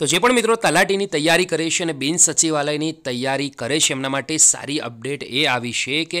તો જે પણ મિત્રો તલાટીની તૈયારી કરે છે અને બિન સચિવાલયની તૈયારી કરે છે એમના માટે સારી અપડેટ એ આવી છે કે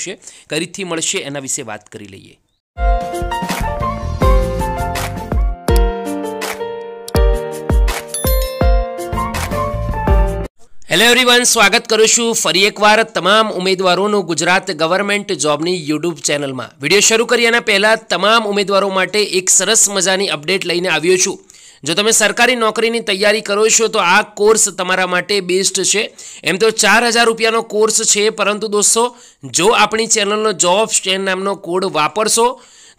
આવશે કરીથી મળશે એના વિશે વાત કરી લઈએ હેલો એવરીવન સ્વાગત કરું છું ફરી એકવાર તમામ ઉમેદવારોનું ગુજરાત ગવર્મેન્ટ જોબની યુટ્યુબ ચેનલમાં વિડીયો શરૂ કરી એના પહેલાં તમામ ઉમેદવારો માટે એક સરસ મજાની અપડેટ લઈને આવ્યો છું જો તમે સરકારી નોકરીની તૈયારી કરો છો તો આ કોર્સ તમારા માટે બેસ્ટ છે એમ તો ચાર હજાર રૂપિયાનો કોર્સ છે પરંતુ દોસ્તો જો આપણી ચેનલનો જોબ સ્ટેન્ડ નામનો કોડ વાપરશો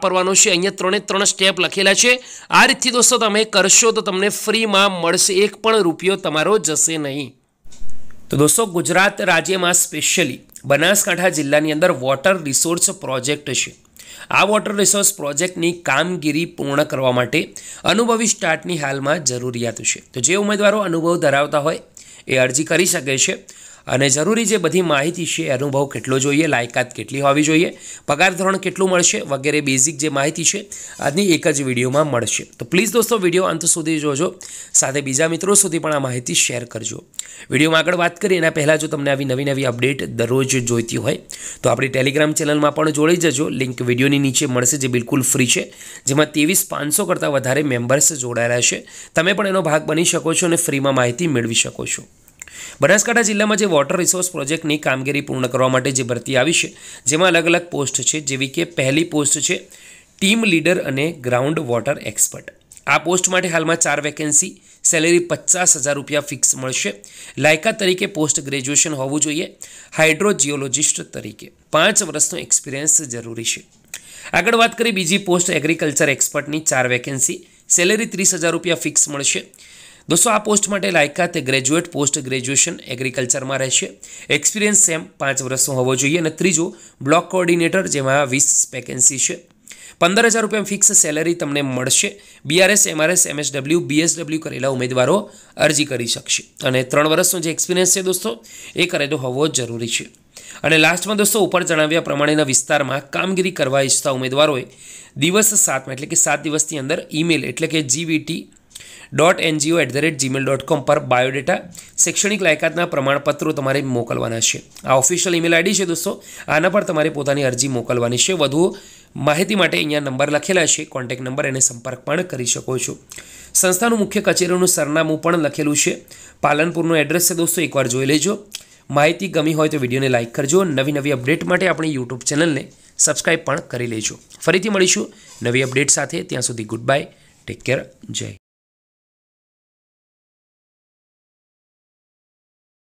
વાપરવાનો છે અહીંયા ત્રણે ત્રણ સ્ટેપ લખેલા છે આ રીતથી દોસ્તો તમે કરશો તો તમને ફ્રીમાં મળશે એક પણ રૂપિયો તમારો જશે નહીં તો દોસ્તો ગુજરાત રાજ્યમાં સ્પેશિયલી બનાસકાંઠા જિલ્લાની અંદર વોટર રિસોર્સ પ્રોજેક્ટ છે આ વોટર રિસોર્સ પ્રોજેક્ટની કામગીરી પૂર્ણ કરવા માટે અનુભવી સ્ટાર્ટની હાલમાં જરૂરિયાત છે તો જે ઉમેદવારો અનુભવ ધરાવતા હોય એ અરજી કરી શકે છે અને જરૂરી જે બધી માહિતી છે અનુભવ કેટલો જોઈએ લાયકાત કેટલી હોવી જોઈએ પગાર ધોરણ કેટલું મળશે વગેરે બેઝિક જે માહિતી છે આજની એક જ વિડીયોમાં મળશે તો પ્લીઝ દોસ્તો વિડીયો અંત સુધી જોજો સાથે બીજા મિત્રો સુધી પણ આ માહિતી શેર કરજો વિડીયોમાં આગળ વાત કરીએ એના પહેલાં જો તમને આવી નવી નવી અપડેટ દરરોજ જોઈતી હોય તો આપણી ટેલિગ્રામ ચેનલમાં પણ જોડી જજો લિંક વિડીયોની નીચે મળશે જે બિલકુલ ફ્રી છે જેમાં ત્રેવીસ પાંચસો કરતાં વધારે મેમ્બર્સ જોડાયેલા છે તમે પણ એનો ભાગ બની શકો છો અને ફ્રીમાં માહિતી મેળવી શકો છો બનાસકાંઠા જિલ્લામાં જે વોટર રિસોર્સ પ્રોજેક્ટની કામગીરી પૂર્ણ કરવા માટે જે ભરતી આવી છે જેમાં અલગ અલગ પોસ્ટ છે જેવી કે પહેલી પોસ્ટ છે ટીમ લીડર અને ગ્રાઉન્ડ વોટર એક્સપર્ટ આ પોસ્ટ માટે હાલમાં ચાર વેકેન્સી સેલેરી પચાસ હજાર રૂપિયા ફિક્સ મળશે લાયકા તરીકે પોસ્ટ ગ્રેજ્યુએશન હોવું જોઈએ હાઇડ્રોજિયોલોજિસ્ટ તરીકે પાંચ વર્ષનો એક્સપિરિયન્સ જરૂરી છે આગળ વાત કરી બીજી પોસ્ટ એગ્રીકલ્ચર એક્સપર્ટની ચાર વેકેન્સી સેલેરી ત્રીસ હજાર રૂપિયા ફિક્સ મળશે દોસ્તો આ પોસ્ટ માટે લાયકાત ગ્રેજ્યુએટ પોસ્ટ ગ્રેજ્યુએશન એગ્રીકલ્ચરમાં રહેશે એક્સપિરિયન્સ સેમ પાંચ વર્ષનો હોવો જોઈએ અને ત્રીજો બ્લોક કોઓર્ડિનેટર જેમાં વીસ વેકેન્સી છે પંદર હજાર રૂપિયા ફિક્સ સેલરી તમને મળશે બીઆરએસ એમઆરએસ એમએસડબલ્યુ બીએસડબલ્યુ કરેલા ઉમેદવારો અરજી કરી શકશે અને ત્રણ વર્ષનો જે એક્સપિરિયન્સ છે દોસ્તો એ કરેલો હોવો જરૂરી છે અને લાસ્ટમાં દોસ્તો ઉપર જણાવ્યા પ્રમાણેના વિસ્તારમાં કામગીરી કરવા ઈચ્છતા ઉમેદવારોએ દિવસ સાતમાં એટલે કે સાત દિવસની અંદર ઈમેલ એટલે કે GVT dot NGO at the rate Gmail dot com પર બાયોડેટા શૈક્ષણિક લાયકાતના પ્રમાણપત્રો તમારે મોકલવાના છે આ ઓફિશિયલ ઈમેલ આઈડી છે દોસ્તો આના પર તમારે પોતાની અરજી મોકલવાની છે વધુ માહિતી માટે અહીંયા નંબર લખેલા છે કોન્ટેક્ટ નંબર એને સંપર્ક પણ કરી શકો છો સંસ્થાનું મુખ્ય કચેરીનું સરનામું પણ લખેલું છે પાલનપુરનું એડ્રેસ છે દોસ્તો એકવાર જોઈ લેજો માહિતી ગમી હોય તો વિડીયોને લાઇક કરજો નવી નવી અપડેટ માટે આપણી યુટ્યુબ ચેનલને સબસ્ક્રાઇબ પણ કરી લેજો ફરીથી મળીશું નવી અપડેટ સાથે ત્યાં સુધી ગુડ બાય ટેક કેર જય